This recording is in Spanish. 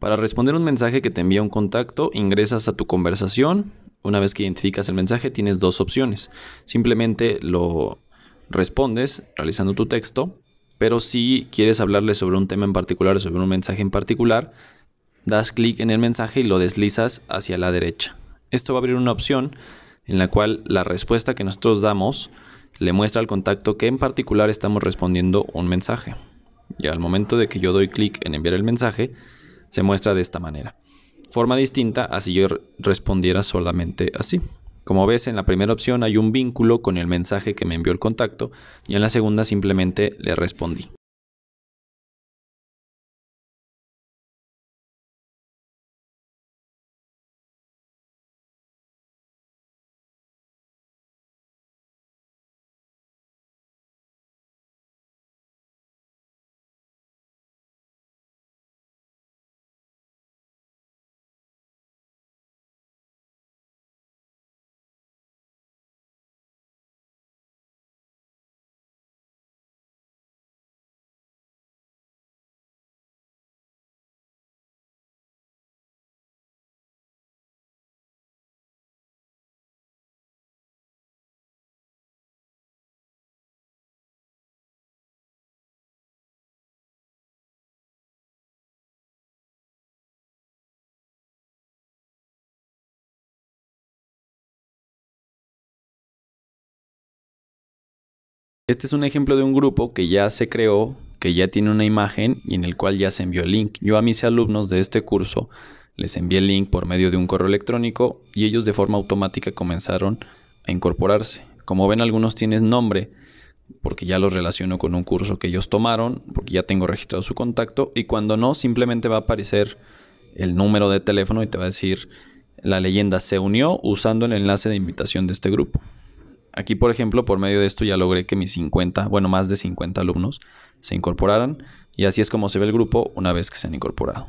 Para responder un mensaje que te envía un contacto, ingresas a tu conversación. Una vez que identificas el mensaje, tienes dos opciones. Simplemente lo respondes realizando tu texto, pero si quieres hablarle sobre un tema en particular, sobre un mensaje en particular, das clic en el mensaje y lo deslizas hacia la derecha. Esto va a abrir una opción en la cual la respuesta que nosotros damos le muestra al contacto que en particular estamos respondiendo un mensaje. Y al momento de que yo doy clic en enviar el mensaje, se muestra de esta manera. Forma distinta a si yo respondiera solamente así. Como ves, en la primera opción hay un vínculo con el mensaje que me envió el contacto y en la segunda simplemente le respondí. Este es un ejemplo de un grupo que ya se creó, que ya tiene una imagen y en el cual ya se envió el link. Yo a mis alumnos de este curso les envié el link por medio de un correo electrónico y ellos de forma automática comenzaron a incorporarse. Como ven, algunos tienen nombre porque ya los relaciono con un curso que ellos tomaron, porque ya tengo registrado su contacto y cuando no, simplemente va a aparecer el número de teléfono y te va a decir la leyenda se unió usando el enlace de invitación de este grupo. Aquí, por ejemplo, por medio de esto ya logré que mis 50, bueno, más de 50 alumnos se incorporaran y así es como se ve el grupo una vez que se han incorporado.